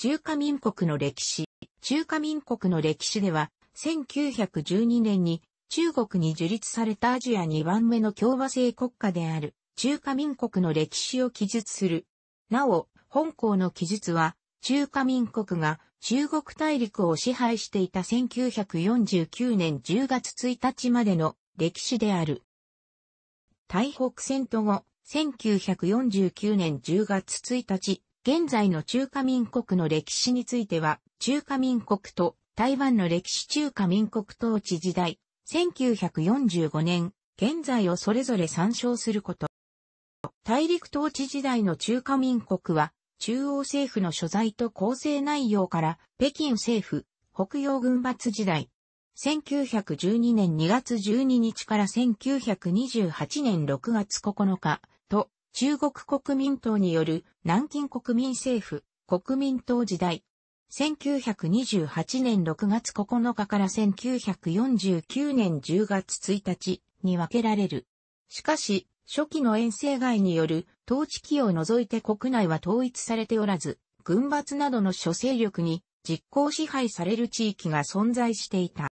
中華民国の歴史。中華民国の歴史では、1912年に中国に樹立されたアジア2番目の共和制国家である中華民国の歴史を記述する。なお、本校の記述は、中華民国が中国大陸を支配していた1949年10月1日までの歴史である。台北戦と後、1949年10月1日、現在の中華民国の歴史については、中華民国と台湾の歴史中華民国統治時代、1945年、現在をそれぞれ参照すること。大陸統治時代の中華民国は、中央政府の所在と構成内容から、北京政府、北洋軍閥時代、1912年2月12日から1928年6月9日、中国国民党による南京国民政府、国民党時代。1928年6月9日から1949年10月1日に分けられる。しかし、初期の遠征外による統治期を除いて国内は統一されておらず、軍閥などの諸勢力に実効支配される地域が存在していた。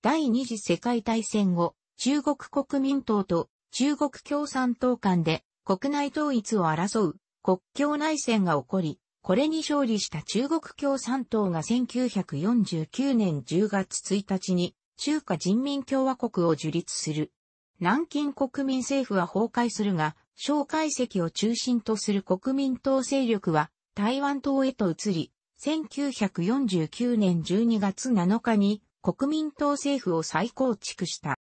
第二次世界大戦後、中国国民党と中国共産党間で国内統一を争う国境内戦が起こり、これに勝利した中国共産党が1949年10月1日に中華人民共和国を樹立する。南京国民政府は崩壊するが、蒋介石を中心とする国民党勢力は台湾党へと移り、1949年12月7日に国民党政府を再構築した。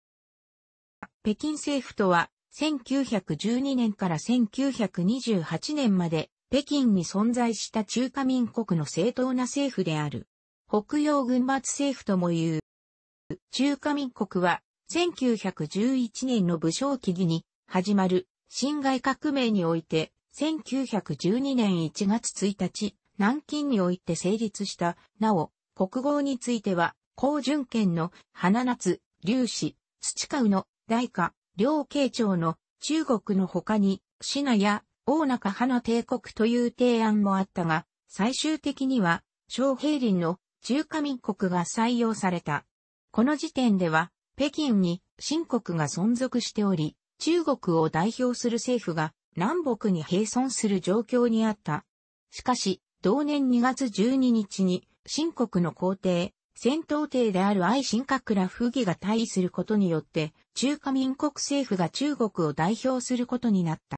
北京政府とは1912年から1928年まで北京に存在した中華民国の正当な政府である。北洋軍閥政府とも言う。中華民国は1911年の武将起義に始まる辛亥革命において1912年1月1日南京において成立した。なお、国号については、高順県の花夏、劉氏、土川の大化、両慶長の中国の他に、シナや大中派の帝国という提案もあったが、最終的には、昌平林の中華民国が採用された。この時点では、北京に新国が存続しており、中国を代表する政府が南北に並存する状況にあった。しかし、同年2月12日に、新国の皇帝、戦闘艇である愛新閣ら不義が退位することによって、中華民国政府が中国を代表することになった。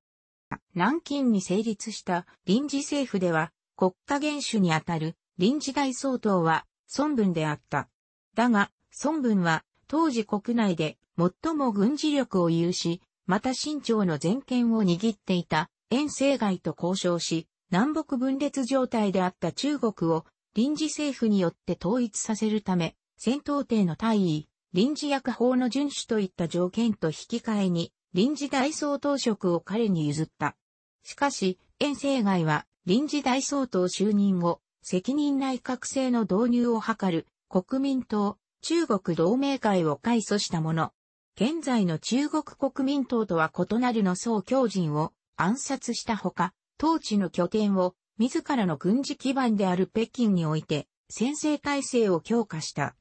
南京に成立した臨時政府では、国家元首にあたる臨時大総統は孫文であった。だが、孫文は当時国内で最も軍事力を有し、また清朝の全権を握っていた遠征外と交渉し、南北分裂状態であった中国を臨時政府によって統一させるため、戦闘艇の退位、臨時役法の遵守といった条件と引き換えに、臨時大総統職を彼に譲った。しかし、遠征外は臨時大総統就任後、責任内閣制の導入を図る国民党、中国同盟会を改組したもの。現在の中国国民党とは異なるの総教人を暗殺したほか、統治の拠点を自らの軍事基盤である北京において、先制体制を強化した。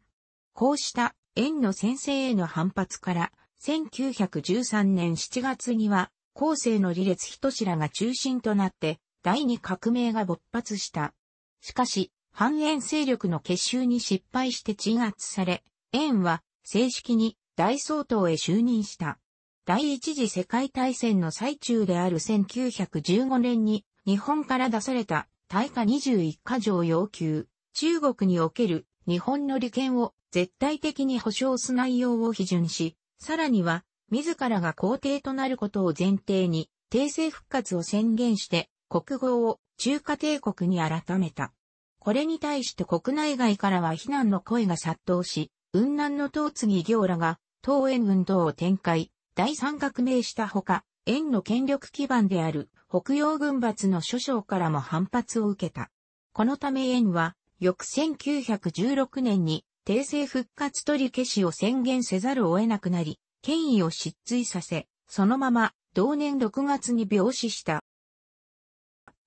こうした円の先制への反発から、1913年7月には、後世の理列人しらが中心となって、第二革命が勃発した。しかし、反円勢力の結集に失敗して鎮圧され、円は正式に大総統へ就任した。第一次世界大戦の最中である1915年に日本から出された大化21か条要求、中国における日本の利権を絶対的に保障す内容を批准し、さらには、自らが皇帝となることを前提に、帝政復活を宣言して、国号を中華帝国に改めた。これに対して国内外からは非難の声が殺到し、雲南の東継行らが、東園運動を展開、大三革命したほか、円の権力基盤である北洋軍閥の諸将からも反発を受けた。このため円は、翌1916年に、帝政復活取り消しを宣言せざるを得なくなり、権威を失墜させ、そのまま、同年6月に病死した。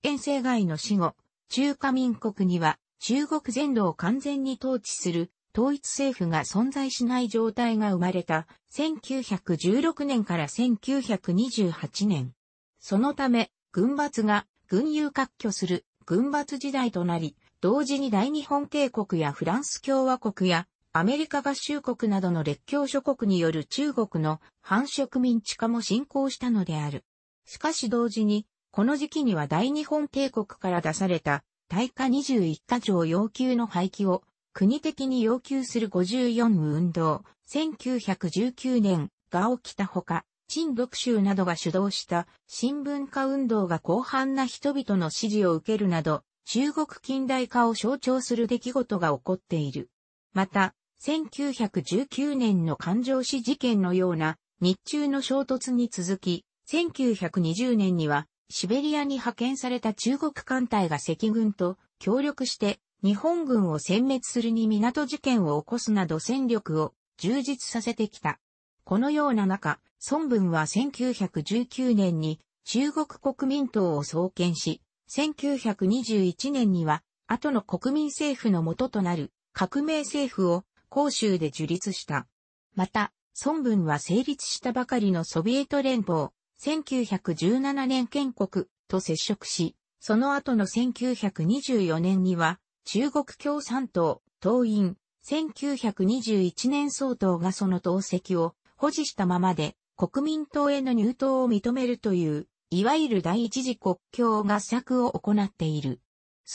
遠征外の死後、中華民国には中国全土を完全に統治する統一政府が存在しない状態が生まれた1916年から1928年。そのため、軍閥が軍友割拠する軍閥時代となり、同時に大日本帝国やフランス共和国やアメリカ合衆国などの列強諸国による中国の繁殖民地化も進行したのである。しかし同時に、この時期には大日本帝国から出された、大化21カ条要求の廃棄を国的に要求する54無運動、1919年が起きたほか、陳独州などが主導した新聞化運動が広範な人々の支持を受けるなど、中国近代化を象徴する出来事が起こっている。また、1919年の環状市事件のような日中の衝突に続き、1920年にはシベリアに派遣された中国艦隊が赤軍と協力して日本軍を殲滅するに港事件を起こすなど戦力を充実させてきた。このような中、孫文は1919年に中国国民党を創建し、1921年には後の国民政府の元となる革命政府を広州で樹立した。また、孫文は成立したばかりのソビエト連邦、1917年建国と接触し、その後の1924年には中国共産党、党員、1921年総統がその党籍を保持したままで国民党への入党を認めるという、いわゆる第一次国境合作を行っている。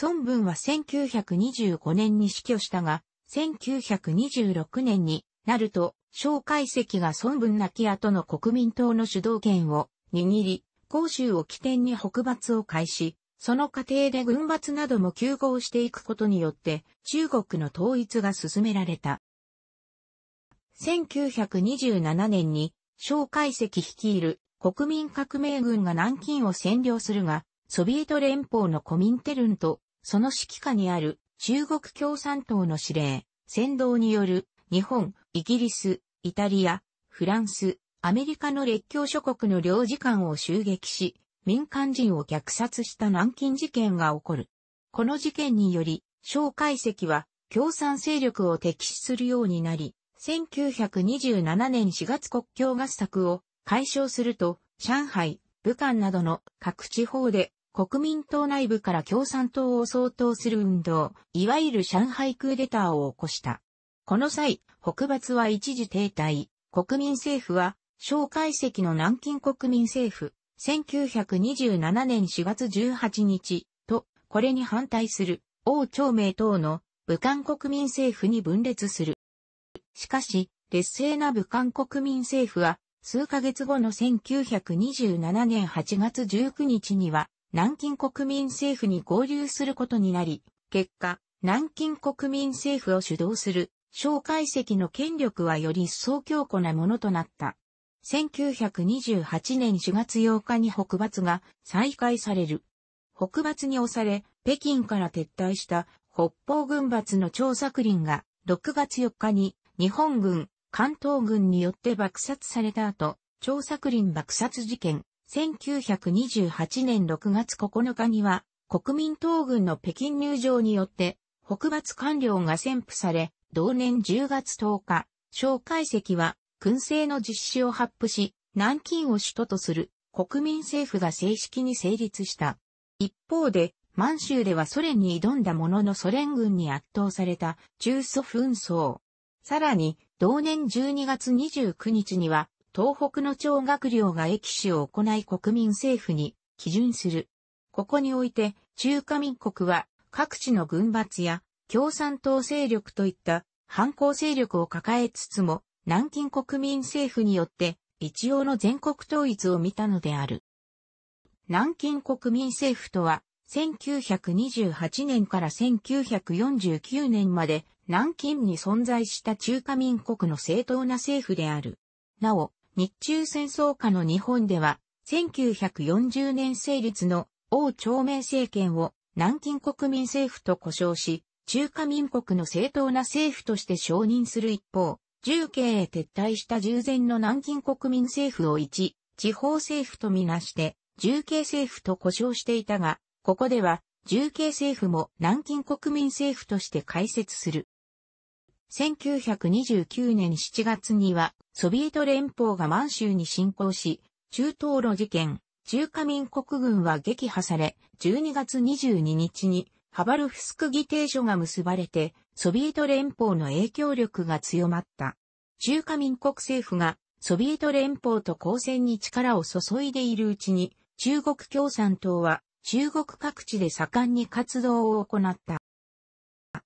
孫文は1925年に死去したが、1926年になると、蒋介石が孫文亡き後の国民党の主導権を握り、広州を起点に北伐を開始、その過程で軍閥なども休合していくことによって中国の統一が進められた。1927年に、蒋介石率いる国民革命軍が南京を占領するが、ソビエト連邦のコミンテルンと、その指揮下にある中国共産党の指令、先導による日本、イギリス、イタリア、フランス、アメリカの列強諸国の領事館を襲撃し、民間人を虐殺した南京事件が起こる。この事件により、蒋介石は共産勢力を敵視するようになり、1927年4月国境合作を解消すると、上海、武漢などの各地方で国民党内部から共産党を相当する運動、いわゆる上海クーデターを起こした。この際、北伐は一時停滞、国民政府は、蒋介石の南京国民政府、1927年4月18日と、これに反対する王朝明等の武漢国民政府に分裂する。しかし、劣勢な武漢国民政府は、数ヶ月後の1927年8月19日には、南京国民政府に合流することになり、結果、南京国民政府を主導する、蒋介石の権力はより一層強固なものとなった。1928年4月8日に北伐が再開される。北伐に押され、北京から撤退した北方軍閥の張作林が6月4日に日本軍、関東軍によって爆殺された後、張作林爆殺事件、1928年6月9日には国民党軍の北京入場によって北伐官僚が宣布され、同年10月10日、蒋介石は軍政の実施を発布し、南京を首都とする国民政府が正式に成立した。一方で、満州ではソ連に挑んだもののソ連軍に圧倒された中蘇紛争。さらに、同年12月29日には、東北の長学寮が駅史を行い国民政府に基準する。ここにおいて、中華民国は各地の軍閥や共産党勢力といった反抗勢力を抱えつつも、南京国民政府によって一応の全国統一を見たのである。南京国民政府とは、1928年から1949年まで南京に存在した中華民国の正当な政府である。なお、日中戦争下の日本では、1940年成立の王朝明政権を南京国民政府と呼称し、中華民国の正当な政府として承認する一方、重慶へ撤退した従前の南京国民政府を一、地方政府とみなして、重慶政府と呼称していたが、ここでは、重慶政府も南京国民政府として開設する。1929年7月には、ソビエト連邦が満州に侵攻し、中東路事件、中華民国軍は撃破され、12月22日にハバルフスク議定書が結ばれて、ソビエト連邦の影響力が強まった。中華民国政府がソビエト連邦と交戦に力を注いでいるうちに、中国共産党は中国各地で盛んに活動を行った。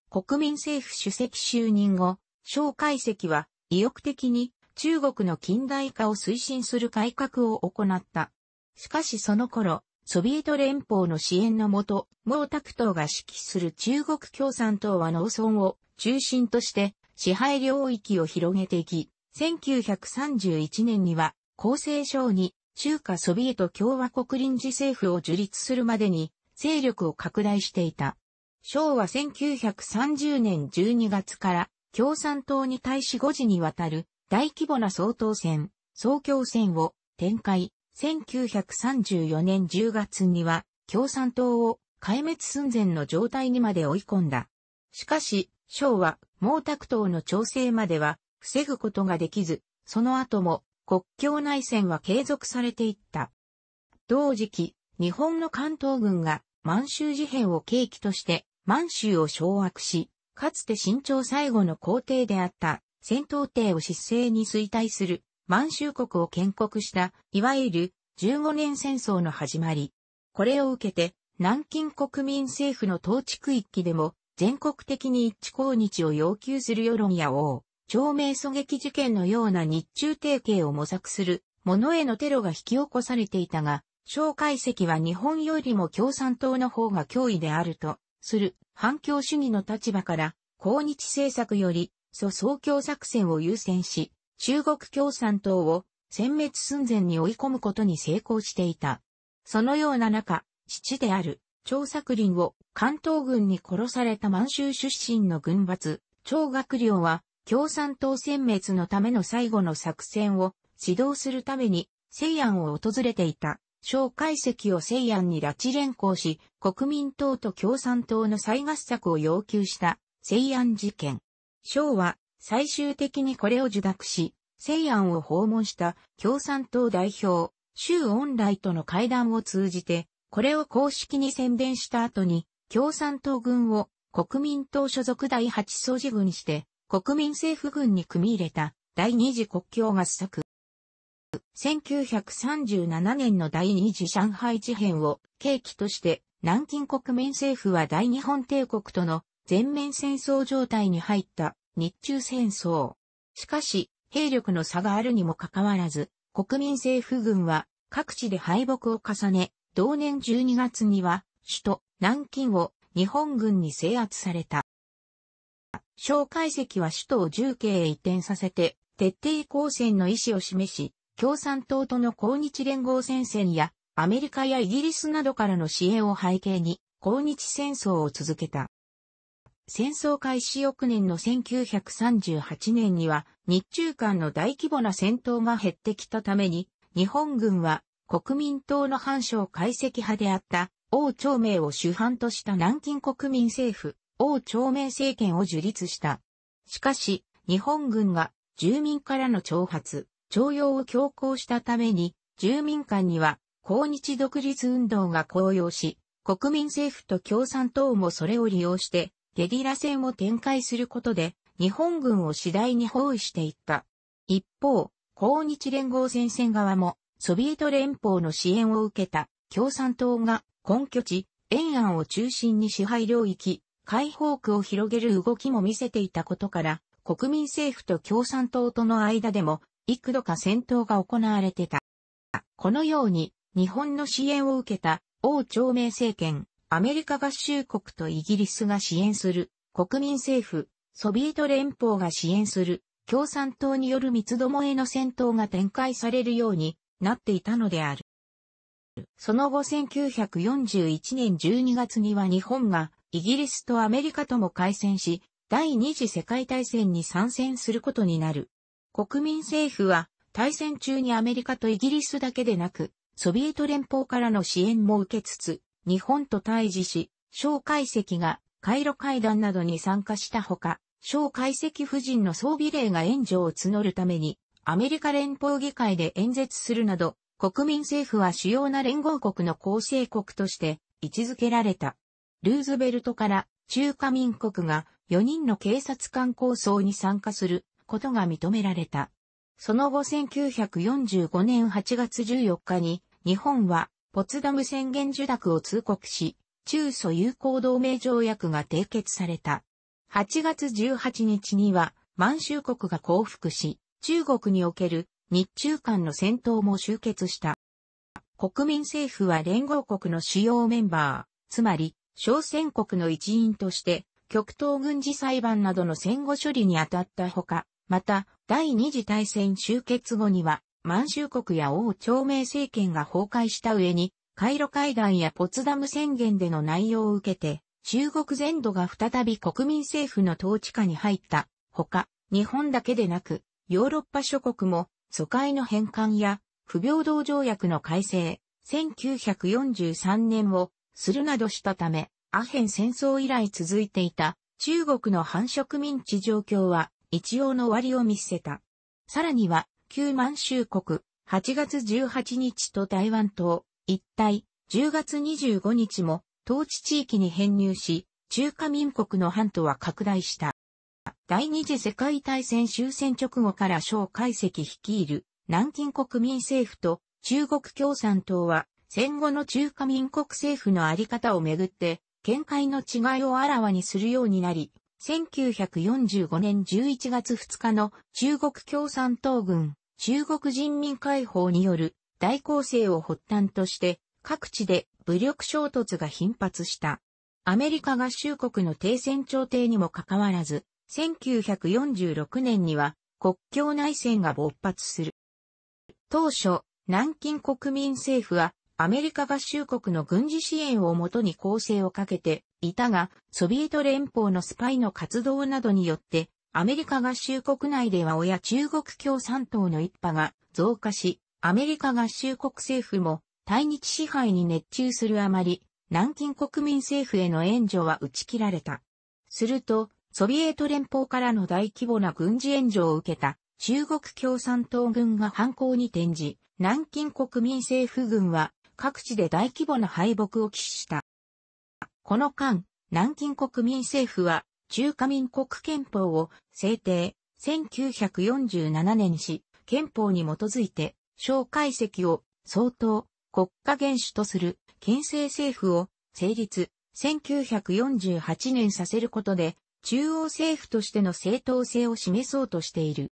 国民政府主席就任後、蒋介石は意欲的に中国の近代化を推進する改革を行った。しかしその頃、ソビエト連邦の支援のもと、毛沢東が指揮する中国共産党は農村を中心として支配領域を広げていき、1931年には厚生省に中華ソビエト共和国臨時政府を樹立するまでに勢力を拡大していた。省は1930年12月から共産党に対し5時にわたる大規模な総統選、総共選を展開、1934年10月には共産党を壊滅寸前の状態にまで追い込んだ。しかし、昭は毛沢東の調整までは防ぐことができず、その後も国境内戦は継続されていった。同時期、日本の関東軍が満州事変を契機として満州を掌握し、かつて清朝最後の皇帝であった戦闘帝を失勢に衰退する満州国を建国した、いわゆる15年戦争の始まり。これを受けて、南京国民政府の統治区域でも、全国的に一致抗日を要求する世論や王、長名狙撃事件のような日中提携を模索する、者へのテロが引き起こされていたが、蒋介石は日本よりも共産党の方が脅威であると、する、反共主義の立場から、抗日政策より、蘇総共作戦を優先し、中国共産党を殲滅寸前に追い込むことに成功していた。そのような中、父である、張作霖を関東軍に殺された満州出身の軍閥、張学良は、共産党殲滅のための最後の作戦を指導するために、西安を訪れていた。蒋介石を西安に拉致連行し、国民党と共産党の再合作を要求した西安事件。蒋は最終的にこれを受諾し、西安を訪問した共産党代表、周恩来との会談を通じて、これを公式に宣伝した後に、共産党軍を国民党所属第8総事軍して、国民政府軍に組み入れた第二次国境合作。1937年の第二次上海事変を契機として、南京国民政府は大日本帝国との全面戦争状態に入った日中戦争。しかし、兵力の差があるにもかかわらず、国民政府軍は各地で敗北を重ね、同年12月には首都南京を日本軍に制圧された。蒋介石は首都を重慶へ移転させて、徹底抗戦の意思を示し、共産党との抗日連合戦線や、アメリカやイギリスなどからの支援を背景に、抗日戦争を続けた。戦争開始翌年の1938年には日中間の大規模な戦闘が減ってきたために日本軍は国民党の反省解析派であった王朝明を主犯とした南京国民政府王朝明政権を樹立した。しかし日本軍が住民からの挑発、徴用を強行したために住民間には抗日独立運動が高揚し国民政府と共産党もそれを利用してゲリラ戦を展開することで、日本軍を次第に包囲していった。一方、抗日連合戦線側も、ソビエト連邦の支援を受けた共産党が根拠地、延安を中心に支配領域、解放区を広げる動きも見せていたことから、国民政府と共産党との間でも、幾度か戦闘が行われてた。このように、日本の支援を受けた王朝明政権、アメリカ合衆国とイギリスが支援する国民政府、ソビエト連邦が支援する共産党による三つどもえの戦闘が展開されるようになっていたのである。その後1941年12月には日本がイギリスとアメリカとも開戦し、第二次世界大戦に参戦することになる。国民政府は大戦中にアメリカとイギリスだけでなく、ソビエト連邦からの支援も受けつつ、日本と対峙し、蒋介石が回路会談などに参加したほか、蒋介石夫人の装備令が援助を募るために、アメリカ連邦議会で演説するなど、国民政府は主要な連合国の構成国として位置づけられた。ルーズベルトから中華民国が4人の警察官構想に参加することが認められた。その後1945年8月14日に日本はポツダム宣言受諾を通告し、中ソ友好同盟条約が締結された。8月18日には、満州国が降伏し、中国における日中間の戦闘も終結した。国民政府は連合国の主要メンバー、つまり、小戦国の一員として、極東軍事裁判などの戦後処理に当たったほか、また、第二次大戦終結後には、満州国や王朝明政権が崩壊した上に、カイロ会談やポツダム宣言での内容を受けて、中国全土が再び国民政府の統治下に入った。ほか、日本だけでなく、ヨーロッパ諸国も、疎開の返還や、不平等条約の改正、1943年を、するなどしたため、アヘン戦争以来続いていた、中国の繁殖民地状況は、一応の終わりを見せた。さらには、旧満州国、8月18日と台湾島、一帯、10月25日も、統治地域に編入し、中華民国の半島は拡大した。第二次世界大戦終戦直後から蒋介石率いる南京国民政府と中国共産党は戦後の中華民国政府のあり方をめぐって見解の違いをあらわにするようになり、1945年11月2日の中国共産党軍中国人民解放による大攻勢を発端として各地で武力衝突が頻発した。アメリカ合衆国の停戦調停にもかかわらず、1946年には国境内戦が勃発する。当初、南京国民政府はアメリカ合衆国の軍事支援をもとに攻勢をかけていたが、ソビエト連邦のスパイの活動などによってアメリカ合衆国内では親中国共産党の一派が増加し、アメリカ合衆国政府も対日支配に熱中するあまり、南京国民政府への援助は打ち切られた。すると、ソビエト連邦からの大規模な軍事援助を受けた中国共産党軍が反抗に転じ、南京国民政府軍は各地で大規模な敗北を喫した。この間、南京国民政府は中華民国憲法を制定、1947年し、憲法に基づいて、蒋介石を相当、国家元首とする憲政政府を成立、1948年させることで、中央政府としての正当性を示そうとしている。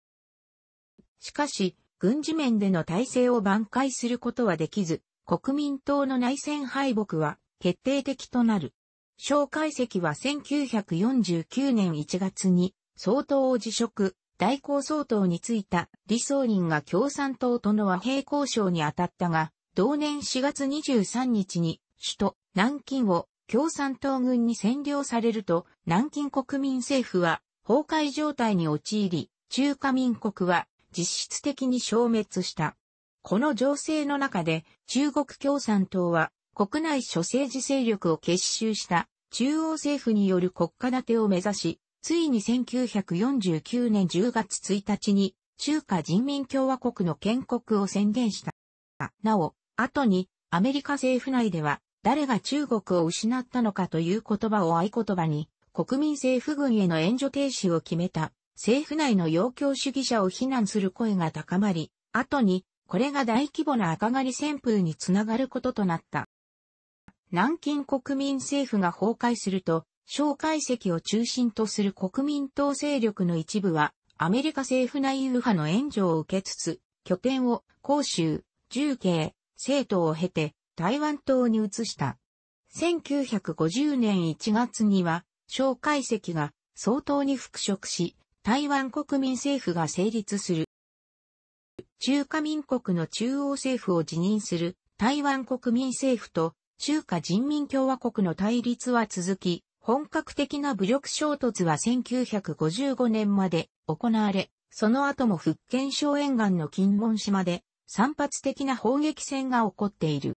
しかし、軍事面での体制を挽回することはできず、国民党の内戦敗北は決定的となる。蒋介石は1949年1月に総統を辞職、大公総統に就いた李宗林が共産党との和平交渉に当たったが、同年4月23日に首都南京を共産党軍に占領されると、南京国民政府は崩壊状態に陥り、中華民国は実質的に消滅した。この情勢の中で中国共産党は国内諸政治勢力を結集した中央政府による国家建てを目指し、ついに1949年10月1日に中華人民共和国の建国を宣言した。なお、後にアメリカ政府内では誰が中国を失ったのかという言葉を合言葉に国民政府軍への援助停止を決めた政府内の要求主義者を非難する声が高まり、後にこれが大規模な赤狩り旋風につながることとなった。南京国民政府が崩壊すると、蒋介石を中心とする国民党勢力の一部は、アメリカ政府内右派の援助を受けつつ、拠点を広州、重慶、政党を経て台湾島に移した。1950年1月には、蒋介石が総統に復職し、台湾国民政府が成立する。中華民国の中央政府を辞任する台湾国民政府と中華人民共和国の対立は続き、本格的な武力衝突は1955年まで行われ、その後も福建省沿岸の金門島で散発的な砲撃戦が起こっている。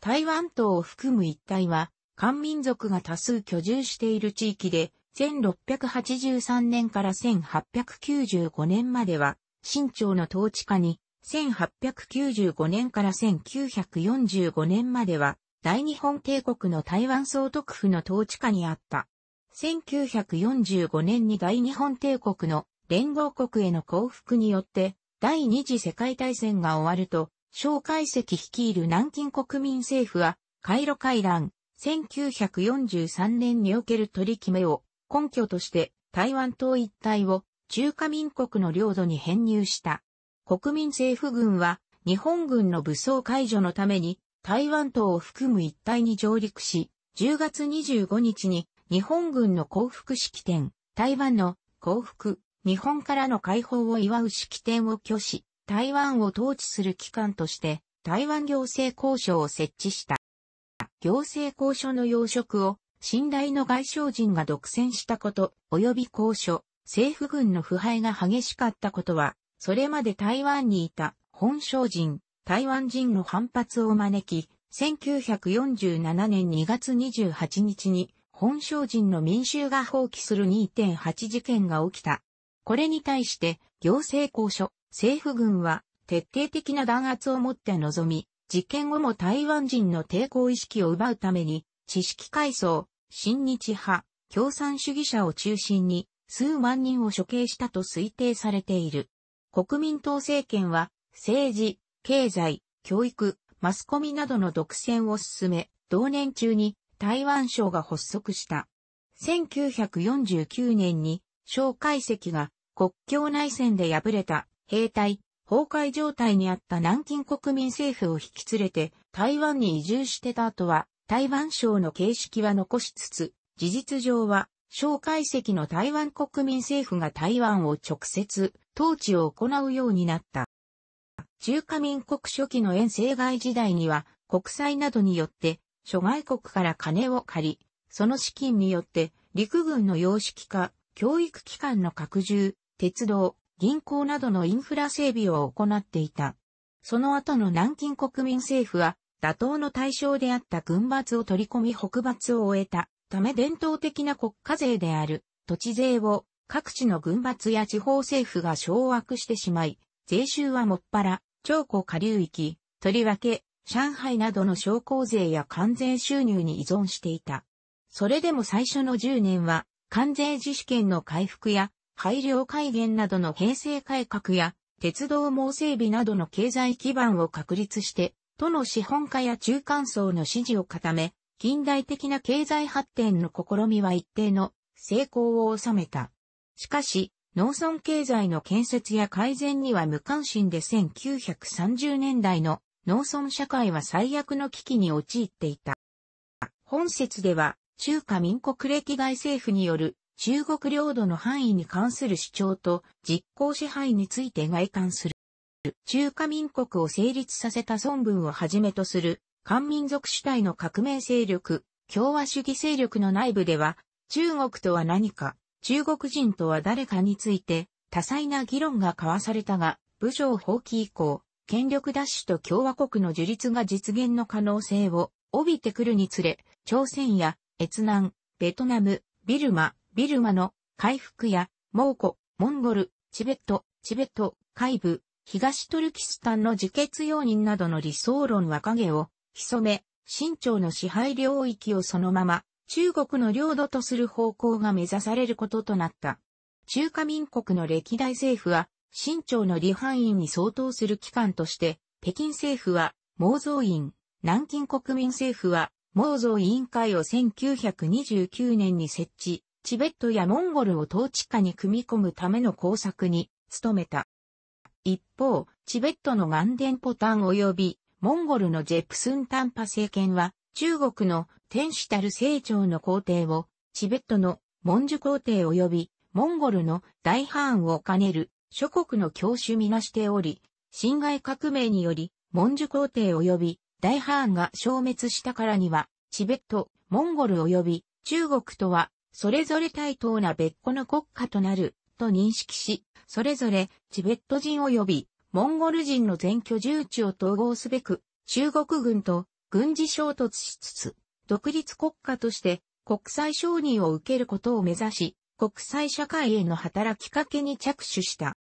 台湾島を含む一帯は、漢民族が多数居住している地域で、1683年から1895年までは、清朝の統治下に1895年から1945年までは、大日本帝国の台湾総督府の統治下にあった。1945年に大日本帝国の連合国への降伏によって、第二次世界大戦が終わると、蒋介石率いる南京国民政府は、回路回覧、1943年における取り決めを根拠として台湾統一帯を中華民国の領土に編入した。国民政府軍は日本軍の武装解除のために台湾島を含む一帯に上陸し、10月25日に日本軍の降伏式典、台湾の降伏、日本からの解放を祝う式典を挙し、台湾を統治する機関として台湾行政交渉を設置した。行政交渉の要職を信頼の外省人が独占したこと、及び交渉、政府軍の腐敗が激しかったことは、それまで台湾にいた本省人、台湾人の反発を招き、1947年2月28日に本省人の民衆が放棄する2.8事件が起きた。これに対して行政公署、政府軍は徹底的な弾圧をもって臨み、事件後も台湾人の抵抗意識を奪うために、知識階層、新日派、共産主義者を中心に数万人を処刑したと推定されている。国民党政権は、政治、経済、教育、マスコミなどの独占を進め、同年中に台湾省が発足した。1949年に、蒋介石が国境内戦で敗れた兵隊、崩壊状態にあった南京国民政府を引き連れて台湾に移住してた後は、台湾省の形式は残しつつ、事実上は蒋介石の台湾国民政府が台湾を直接統治を行うようになった。中華民国初期の遠征外時代には国債などによって諸外国から金を借り、その資金によって陸軍の様式化、教育機関の拡充、鉄道、銀行などのインフラ整備を行っていた。その後の南京国民政府は、打倒の対象であった軍閥を取り込み北伐を終えた。ため伝統的な国家税である土地税を各地の軍閥や地方政府が掌握してしまい、税収はもっぱら、超高下流域、とりわけ、上海などの商工税や関税収入に依存していた。それでも最初の10年は、関税自主権の回復や、配慮改元などの平成改革や、鉄道網整備などの経済基盤を確立して、都の資本家や中間層の支持を固め、近代的な経済発展の試みは一定の成功を収めた。しかし、農村経済の建設や改善には無関心で1930年代の農村社会は最悪の危機に陥っていた。本説では、中華民国歴代政府による中国領土の範囲に関する主張と実行支配について外観する。中華民国を成立させた孫文をはじめとする漢民族主体の革命勢力、共和主義勢力の内部では、中国とは何か、中国人とは誰かについて、多彩な議論が交わされたが、武将放棄以降、権力奪取と共和国の樹立が実現の可能性を帯びてくるにつれ、朝鮮や越南、ベトナム、ビルマ、ビルマの回復や蒙古、モンゴル、チベット、チベット、海部、東トルキスタンの自決容認などの理想論は影を潜め、清朝の支配領域をそのまま、中国の領土とする方向が目指されることとなった。中華民国の歴代政府は、清朝の離反院に相当する機関として、北京政府は、毛造院、南京国民政府は、毛造委員会を1929年に設置、チベットやモンゴルを統治下に組み込むための工作に努めた。一方、チベットの岩田ポタン及びモンゴルのジェプスンタンパ政権は、中国の天使たる成長の皇帝を、チベットの文殊皇帝及び、モンゴルの大藩を兼ねる諸国の教主みなしており、侵害革命により、文殊皇帝及び大藩が消滅したからには、チベット、モンゴル及び中国とは、それぞれ対等な別個の国家となる、と認識し、それぞれチベット人及びモンゴル人の全居住地を統合すべく、中国軍と軍事衝突しつつ、独立国家として国際承認を受けることを目指し、国際社会への働きかけに着手した。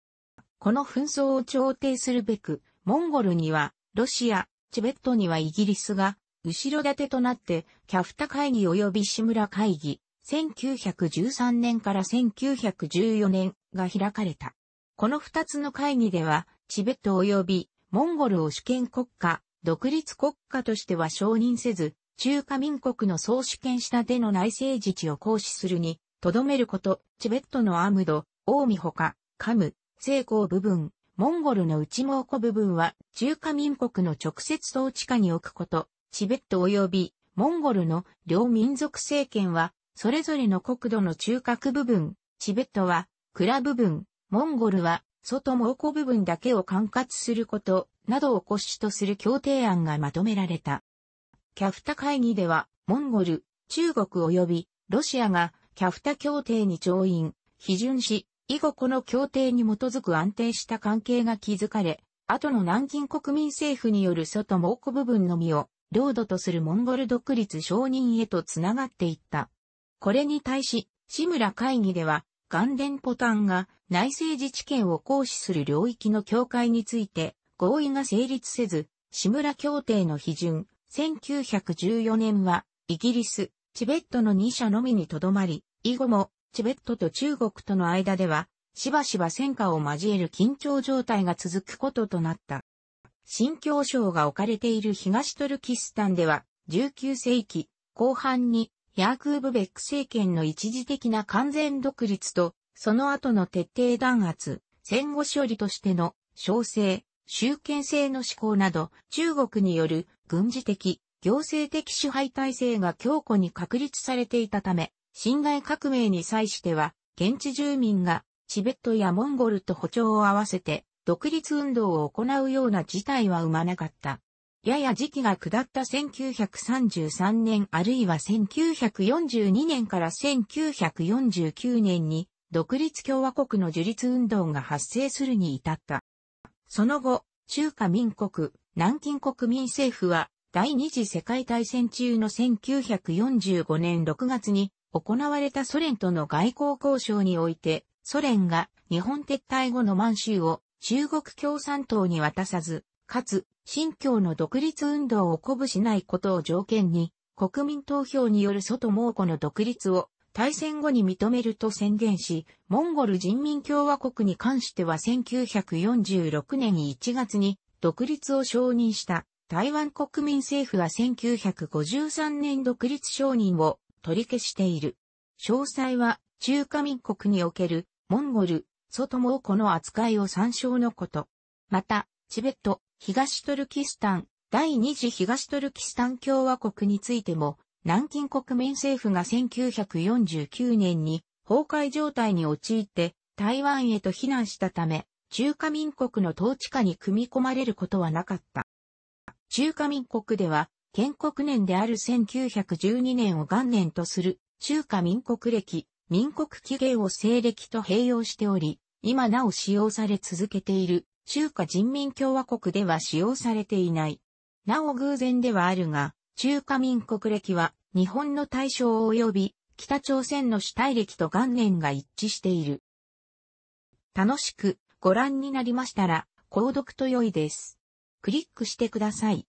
この紛争を調停するべく、モンゴルにはロシア、チベットにはイギリスが、後ろ盾となって、キャフタ会議及び志村会議、1913年から1914年が開かれた。この二つの会議では、チベット及びモンゴルを主権国家、独立国家としては承認せず、中華民国の総主権下での内政自治を行使するに、とどめること、チベットのアムド、オーミほか、カム、成功部分、モンゴルの内蒙古部分は中華民国の直接統治下に置くこと、チベット及びモンゴルの両民族政権は、それぞれの国土の中核部分、チベットは、蔵部分、モンゴルは外蒙古部分だけを管轄すること、などを骨子とする協定案がまとめられた。キャフタ会議では、モンゴル、中国及びロシアがキャフタ協定に調印、批准し、以後この協定に基づく安定した関係が築かれ、後の南京国民政府による外蒙古部分のみを領土とするモンゴル独立承認へとつながっていった。これに対し、志村会議では、元連ポタンが内政自治権を行使する領域の境界について合意が成立せず、志村協定の批准、1914年はイギリス、チベットの2社のみにとどまり、以後もチベットと中国との間ではしばしば戦火を交える緊張状態が続くこととなった。新教省が置かれている東トルキスタンでは19世紀後半にヤークーブベック政権の一時的な完全独立と、その後の徹底弾圧、戦後処理としての、小生、集権制の施行など、中国による軍事的、行政的支配体制が強固に確立されていたため、侵害革命に際しては、現地住民がチベットやモンゴルと歩調を合わせて独立運動を行うような事態は生まなかった。やや時期が下った1933年あるいは1942年から1949年に独立共和国の樹立運動が発生するに至った。その後、中華民国、南京国民政府は第二次世界大戦中の1945年6月に行われたソ連との外交交渉において、ソ連が日本撤退後の満州を中国共産党に渡さず、かつ新教の独立運動を鼓舞しないことを条件に、国民投票による外蒙古の独立を大戦後に認めると宣言し、モンゴル人民共和国に関しては1946年1月に独立を承認した台湾国民政府は1953年独立承認を取り消している。詳細は中華民国におけるモンゴル、外蒙古の扱いを参照のこと。また、チベット、東トルキスタン、第二次東トルキスタン共和国についても、南京国民政府が1949年に崩壊状態に陥って台湾へと避難したため、中華民国の統治下に組み込まれることはなかった。中華民国では、建国年である1912年を元年とする中華民国歴、民国起源を西暦と併用しており、今なお使用され続けている中華人民共和国では使用されていない。なお偶然ではあるが、中華民国歴は日本の大正及び北朝鮮の主体歴と元年が一致している。楽しくご覧になりましたら、購読と良いです。クリックしてください。